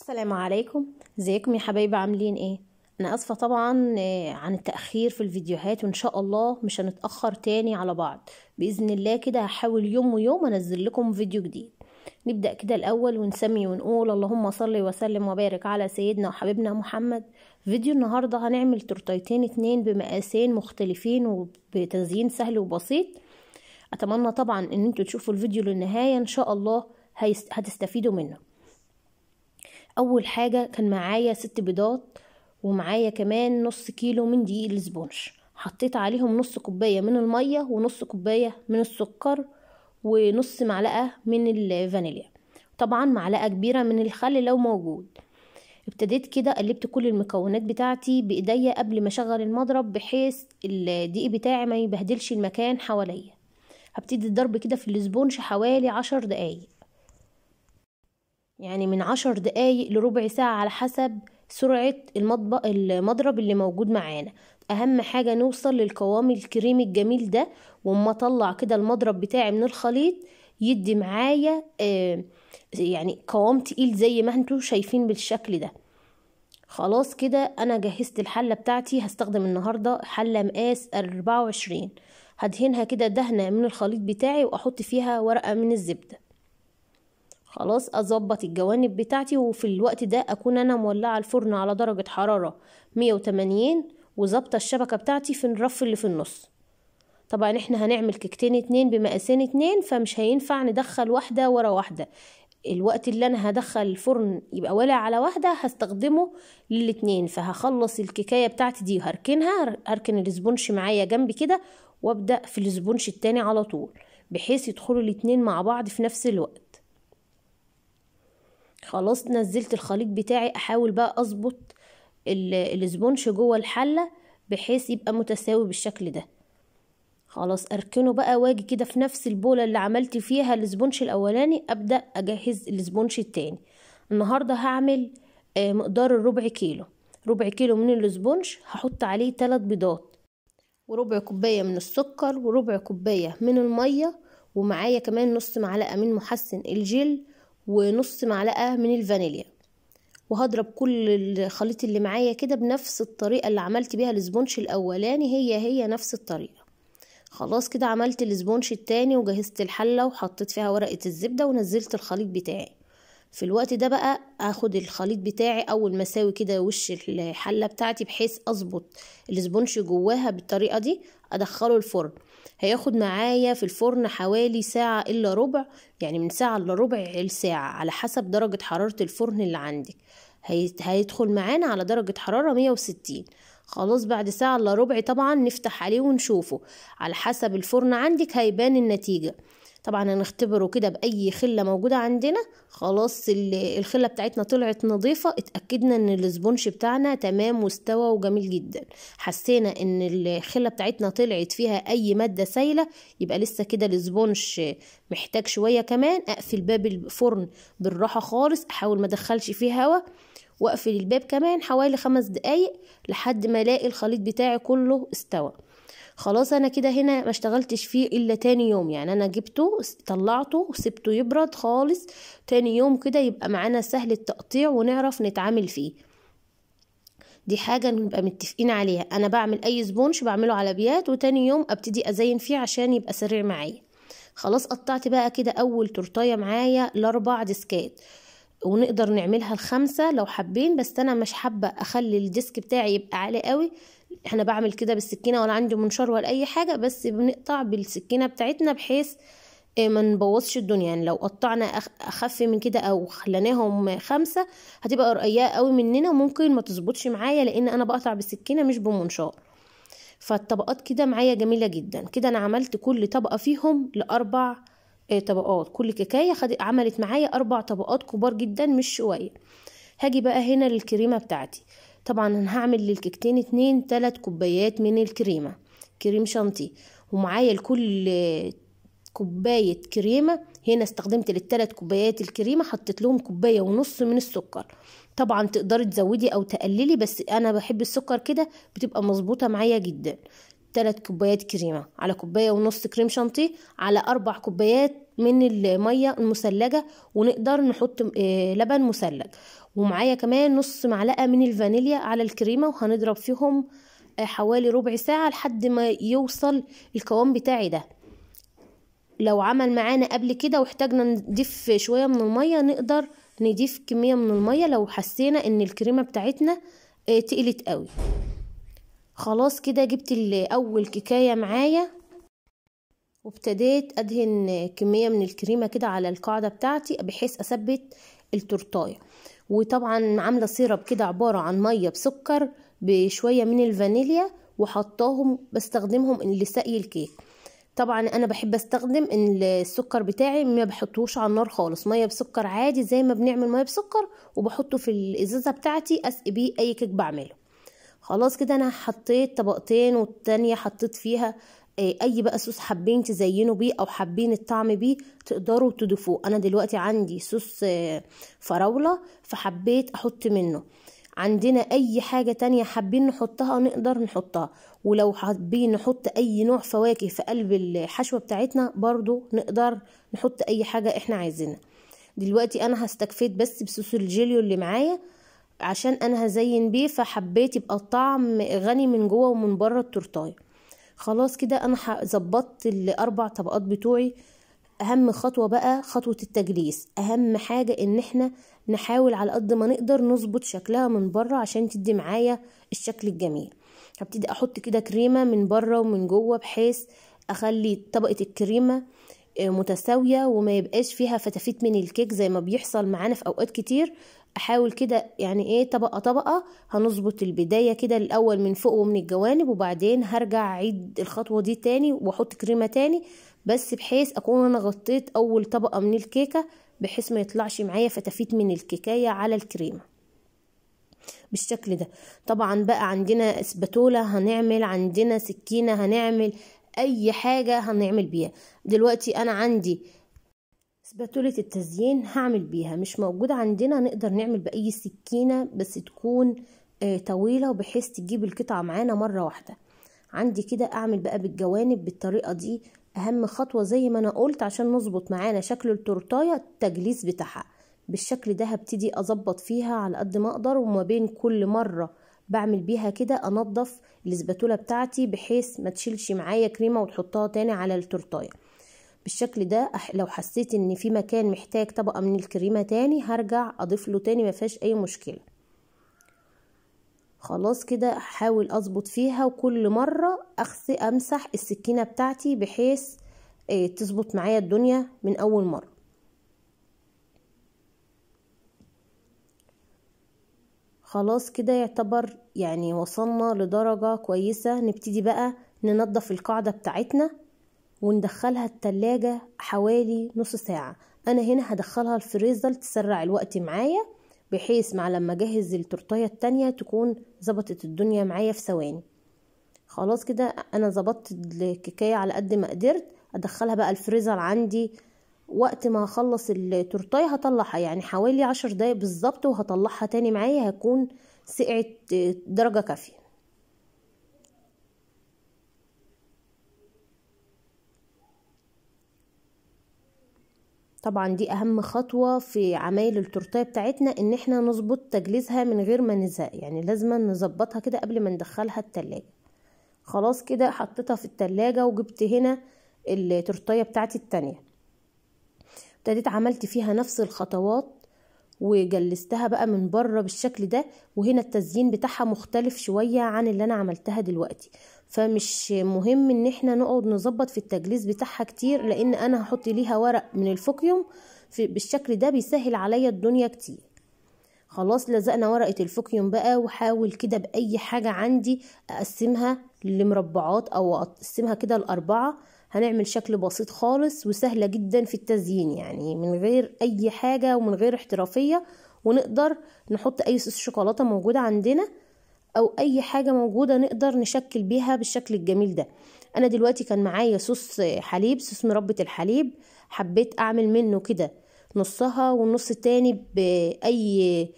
السلام عليكم ازيكم يا حبايبي عاملين ايه انا اسفه طبعا آه، عن التاخير في الفيديوهات وان شاء الله مش هنتاخر تاني على بعض باذن الله كده هحاول يوم ويوم انزل لكم فيديو جديد نبدا كده الاول ونسمي ونقول اللهم صل وسلم وبارك على سيدنا وحبيبنا محمد فيديو النهارده هنعمل تورتيتين اتنين بمقاسين مختلفين وبتزيين سهل وبسيط اتمنى طبعا ان انتوا تشوفوا الفيديو للنهايه ان شاء الله هتستفيدوا منه اول حاجه كان معايا ست بيضات ومعايا كمان نص كيلو من دقيق الاسبونج حطيت عليهم نص كوبايه من الميه ونص كوبايه من السكر ونص معلقه من الفانيليا طبعا معلقه كبيره من الخل لو موجود ابتديت كده قلبت كل المكونات بتاعتي بايديا قبل ما اشغل المضرب بحيث الدقيق بتاعي ما يبهدلش المكان حواليا هبتدي الضرب كده في الاسبونج حوالي عشر دقايق يعني من عشر دقايق لربع ساعة على حسب سرعة المطبق المضرب اللي موجود معانا أهم حاجة نوصل للقوام الكريم الجميل ده وما أطلع كده المضرب بتاعي من الخليط يدي معايا آه يعني قوام تقيل زي ما انتوا شايفين بالشكل ده خلاص كده انا جهزت الحلة بتاعتي هستخدم النهاردة حلة مقاس أربعة وعشرين هدهنها كده دهنة من الخليط بتاعي واحط فيها ورقة من الزبدة خلاص اظبط الجوانب بتاعتي وفي الوقت ده اكون انا مولعه الفرن على درجه حراره 180 وظابطه الشبكه بتاعتي في الرف اللي في النص طبعا احنا هنعمل كيكتين اتنين بمقاسين اتنين فمش هينفع ندخل واحده ورا واحده الوقت اللي انا هدخل الفرن يبقى ولع على واحده هستخدمه للاتنين فهخلص الكيكايه بتاعتي دي هركنها هركن الاسبونش معايا جنبي كده وابدا في الاسبونش التاني على طول بحيث يدخلوا الاتنين مع بعض في نفس الوقت خلاص نزلت الخليط بتاعي احاول بقى اظبط الاسبونج جوه الحله بحيث يبقى متساوي بالشكل ده خلاص اركنه بقى واجي كده في نفس البوله اللي عملت فيها الاسبونج الاولاني ابدا اجهز الاسبونج التاني النهارده هعمل آه، مقدار الربع كيلو ربع كيلو من الاسبونج هحط عليه ثلاث بيضات وربع كوبايه من السكر وربع كوبايه من الميه ومعايا كمان نص معلقه من محسن الجل ونص معلقة من الفانيليا وهضرب كل الخليط اللي معايا كده بنفس الطريقة اللي عملت بيها الاسبونش الاولاني هي هي نفس الطريقة خلاص كده عملت الاسبونش التاني وجهزت الحلة وحطيت فيها ورقة الزبدة ونزلت الخليط بتاعي في الوقت ده بقى اخد الخليط بتاعي اول ما اساوي كده وش الحله بتاعتي بحيث اظبط الاسبونش جواها بالطريقه دي ادخله الفرن هياخد معايا في الفرن حوالي ساعة إلا ربع يعني من ساعة إلا ربع لساعة على حسب درجة حرارة الفرن اللي عندك هيدخل معانا على درجة حرارة 160 خلاص بعد ساعة إلا ربع طبعا نفتح عليه ونشوفه على حسب الفرن عندك هيبان النتيجة طبعا هنختبره كده باي خله موجوده عندنا خلاص الخله بتاعتنا طلعت نظيفه اتاكدنا ان الاسبونش بتاعنا تمام واستوى وجميل جدا حسينا ان الخله بتاعتنا طلعت فيها اي ماده سايله يبقى لسه كده الاسبونش محتاج شويه كمان اقفل باب الفرن بالراحه خالص احاول ما ادخلش فيه هواء واقفل الباب كمان حوالي خمس دقايق لحد ما الاقي الخليط بتاعي كله استوى خلاص انا كده هنا ما اشتغلتش فيه الا تاني يوم يعني انا جبته طلعته وسبته يبرد خالص تاني يوم كده يبقى معانا سهل التقطيع ونعرف نتعامل فيه دي حاجة نبقى متفقين عليها أنا بعمل أي سبونش بعمله على بيات وتاني يوم أبتدي أزين فيه عشان يبقى سريع معايا خلاص قطعت بقى كده أول تورتاية معايا لأربع ديسكات ونقدر نعملها الخمسة لو حابين بس أنا مش حابة أخلي الديسك بتاعي يبقى عالي قوي احنا بعمل كده بالسكينه ولا عندي منشار ولا اي حاجه بس بنقطع بالسكينه بتاعتنا بحيث آه، ما نبوظش الدنيا يعني لو قطعنا اخف من كده او خليناهم خمسة هتبقى رقيقه قوي مننا وممكن ما تظبطش معايا لان انا بقطع بالسكينه مش بمنشار فالطبقات كده معايا جميله جدا كده انا عملت كل طبقه فيهم لاربع آه، طبقات كل كيكايه خد... عملت معايا اربع طبقات كبار جدا مش شويه هاجي بقى هنا للكريمه بتاعتي طبعا انا هعمل للكيكتين اتنين تلات كوبايات من الكريمه كريم شانتي ومعايا لكل كوبايه كريمه هنا استخدمت للتلات كوبايات الكريمه حطيت لهم كوبايه ونص من السكر طبعا تقدري تزودي او تقللي بس انا بحب السكر كده بتبقى مظبوطه معايا جدا تلات كوبايات كريمه على كوبايه ونص كريم شانتيه على اربع كوبايات من الميه المثلجه ونقدر نحط آه، لبن مثلج ومعايا كمان نص معلقة من الفانيليا على الكريمة وهنضرب فيهم آه، حوالي ربع ساعة لحد ما يوصل القوام بتاعي ده لو عمل معانا قبل كده واحتاجنا نضيف شوية من المية نقدر نضيف كمية من المية لو حسينا ان الكريمة بتاعتنا آه، تقلت قوي خلاص كده جبت اول كيكاية معايا وابتديت ادهن كمية من الكريمة كده على القاعدة بتاعتي بحيث اثبت التورتايه وطبعا عامله سيرب كده عباره عن ميه بسكر بشويه من الفانيليا وحطاهم بستخدمهم لسقي الكيك طبعا انا بحب استخدم السكر بتاعي ما بحطوش على النار خالص ميه بسكر عادي زي ما بنعمل ميه بسكر وبحطه في الازازه بتاعتي اسقي بيه اي كيك بعمله خلاص كده انا حطيت طبقتين والتانية حطيت فيها إيه، اي بقى صوص حابين تزينوا بيه او حابين الطعم بيه تقدروا تضيفوه انا دلوقتي عندي صوص آه، فراولة فحبيت احط منه عندنا اي حاجة تانية حابين نحطها نقدر نحطها ولو حابين نحط اي نوع فواكه في قلب الحشوة بتاعتنا برضو نقدر نحط اي حاجة احنا عايزينها دلوقتي انا هستكفيت بس بصوص الجيليو اللي معايا عشان انا هزين بيه فحبيت يبقى الطعم غني من جوه ومن بره التورتايه خلاص كده انا ظبطت الاربع طبقات بتوعي اهم خطوه بقى خطوه التجليس اهم حاجه ان احنا نحاول على قد ما نقدر نظبط شكلها من بره عشان تدي معايا الشكل الجميل هبتدي احط كده كريمه من بره ومن جوه بحيث اخلي طبقه الكريمه آه، متساويه وما يبقاش فيها فتافيت من الكيك زي ما بيحصل معانا في اوقات كتير احاول كده يعني ايه طبقه طبقه هنظبط البدايه كده الاول من فوق ومن الجوانب وبعدين هرجع اعيد الخطوه دي تاني واحط كريمه تاني بس بحيث اكون انا غطيت اول طبقه من الكيكه بحيث ما يطلعش معايا فتافيت من الكيكايه على الكريمه بالشكل ده طبعا بقى عندنا اسباتوله هنعمل عندنا سكينة هنعمل اي حاجة هنعمل بيها دلوقتي انا عندي سباتولة التزيين هعمل بيها مش موجودة عندنا نقدر نعمل بأي سكينة بس تكون آه، طويلة بحيث تجيب القطعة معانا مرة واحدة عندي كده اعمل بقى بالجوانب بالطريقة دي اهم خطوة زي ما انا قلت عشان نظبط معانا شكل التورتاية التجليس بتاعها بالشكل ده هبتدي اظبط فيها على قد ما اقدر وما بين كل مرة بعمل بيها كده انضف الاسباتولة بتاعتي بحيث ما تشيلش معايا كريمة وتحطها تاني على التورتاية بالشكل ده لو حسيت ان في مكان محتاج طبقة من الكريمة تاني هرجع اضيف له تاني مفيهاش اي مشكلة خلاص كده احاول اظبط فيها وكل مرة اخسي امسح السكينة بتاعتي بحيث آه، تظبط معايا الدنيا من اول مرة خلاص كده يعتبر يعني وصلنا لدرجة كويسة نبتدي بقى ننظف القاعدة بتاعتنا وندخلها التلاجة حوالي نص ساعة أنا هنا هدخلها الفريزر تسرع الوقت معايا بحيث مع لما أجهز التورتاية التانية تكون ظبطت الدنيا معايا في ثواني خلاص كده أنا ظبطت الكيكاية على قد ما قدرت أدخلها بقى الفريزر عندي وقت ما هخلص التورتاية هطلعها يعني حوالي عشر دقايق بالظبط وهطلعها تاني معايا هكون سقعت درجة كافية طبعا دي اهم خطوة في عمايل التورتاية بتاعتنا ان احنا نظبط تجليزها من غير ما نزهق يعني لازم نظبطها كده قبل ما ندخلها التلاجة خلاص كده حطيتها في التلاجة وجبت هنا التورتاية بتاعتي التانية ابتديت عملت فيها نفس الخطوات وجلستها بقى من بره بالشكل ده وهنا التزيين بتاعها مختلف شوية عن اللي انا عملتها دلوقتي فمش مهم ان احنا نقعد نظبط في التجليس بتاعها كتير لان انا هحط ليها ورق من الفوكيوم بالشكل ده بيسهل عليا الدنيا كتير خلاص لزقنا ورقة الفوكيوم بقى وحاول كده بأي حاجة عندي أقسمها لمربعات أو أقسمها كده لأربعة هنعمل شكل بسيط خالص وسهلة جدا في التزيين يعني من غير أي حاجة ومن غير احترافية ونقدر نحط أي صوص شوكولاتة موجودة عندنا او اي حاجه موجوده نقدر نشكل بيها بالشكل الجميل ده انا دلوقتي كان معايا صوص حليب صوص مربة الحليب حبيت اعمل منه كده نصها والنص التاني باي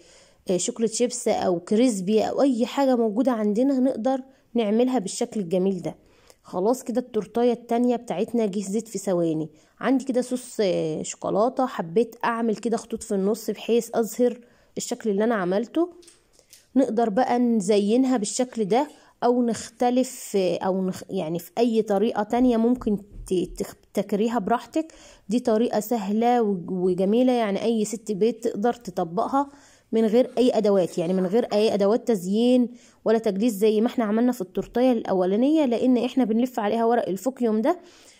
آه، شوكليت شيبس او كريسبي او اي حاجه موجوده عندنا نقدر نعملها بالشكل الجميل ده خلاص كده التورتايه التانية بتاعتنا جهزت في ثواني عندي كده صوص آه، شوكولاته حبيت اعمل كده خطوط في النص بحيث اظهر الشكل اللي انا عملته نقدر بقى نزينها بالشكل ده او نختلف او نخ يعني في اي طريقه تانية ممكن تكريها براحتك دي طريقه سهله وجميله يعني اي ست بيت تقدر تطبقها من غير اي ادوات يعني من غير اي ادوات تزيين ولا تجديد زي ما احنا عملنا في التورتيه الاولانيه لان احنا بنلف عليها ورق الفوكيوم ده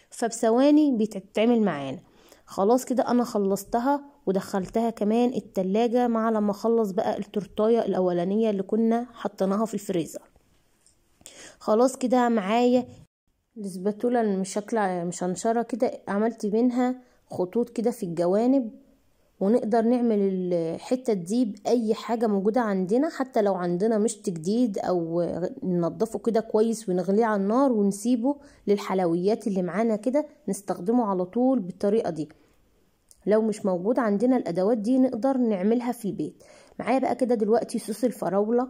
فبثواني بتتعمل معانا خلاص كده انا خلصتها ودخلتها كمان التلاجة مع لما اخلص بقى التورتاية الاولانية اللي كنا حطيناها في الفريزر خلاص كده معايا الاسباتولا مش مشنشرة كده عملت منها خطوط كده في الجوانب ونقدر نعمل الحتة دي بأي حاجة موجودة عندنا حتى لو عندنا مشط جديد أو ننظفه كده كويس ونغليه على النار ونسيبه للحلويات اللي معانا كده نستخدمه على طول بالطريقة دي لو مش موجود عندنا الأدوات دي نقدر نعملها في البيت معايا بقى كده دلوقتي صوص الفراولة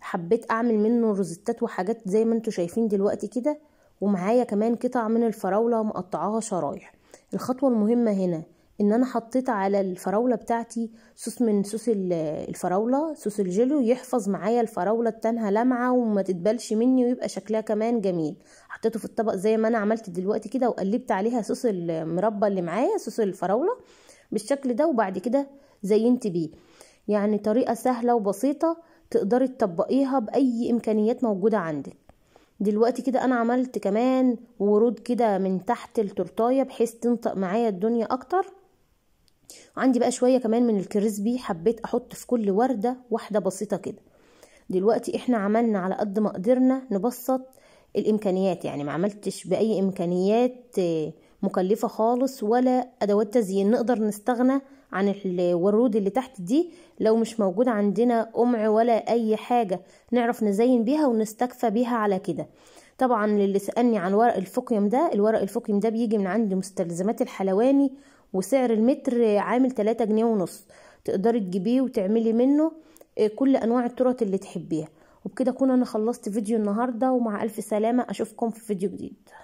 حبيت أعمل منه روزتات وحاجات زي ما انتوا شايفين دلوقتي كده ومعايا كمان قطع من الفراولة مقطعاها شرايح الخطوة المهمة هنا ان انا حطيت على الفراولة بتاعتي صوص من صوص الفراولة صوص الجيلو يحفظ معايا الفراولة التانها لمعة وما تتبلش مني ويبقى شكلها كمان جميل حطيته في الطبق زي ما انا عملت دلوقتي كده وقلبت عليها صوص المربى اللي معايا صوص الفراولة بالشكل ده وبعد كده زينت بيه يعني طريقة سهلة وبسيطة تقدري تطبقيها بأي إمكانيات موجودة عندك دلوقتي كده أنا عملت كمان ورود كده من تحت التورتاية بحيث تنطق معايا الدنيا أكتر عندي بقى شويه كمان من الكريسبي حبيت احط في كل ورده واحده بسيطه كده دلوقتي احنا عملنا على قد ما قدرنا نبسط الامكانيات يعني ما عملتش باي امكانيات آه، مكلفه خالص ولا ادوات تزيين نقدر نستغنى عن الورود اللي تحت دي لو مش موجود عندنا قمع ولا اي حاجه نعرف نزين بيها ونستكفى بيها على كده طبعا اللي سالني عن ورق الفقيم ده الورق الفقيم ده بيجي من عند مستلزمات الحلواني وسعر المتر عامل تلاتة جنيه ونص تقدري تجيبيه وتعملي منه آه، كل انواع الترط اللي تحبيها وبكده اكون انا خلصت فيديو النهارده ومع الف سلامه اشوفكم في فيديو جديد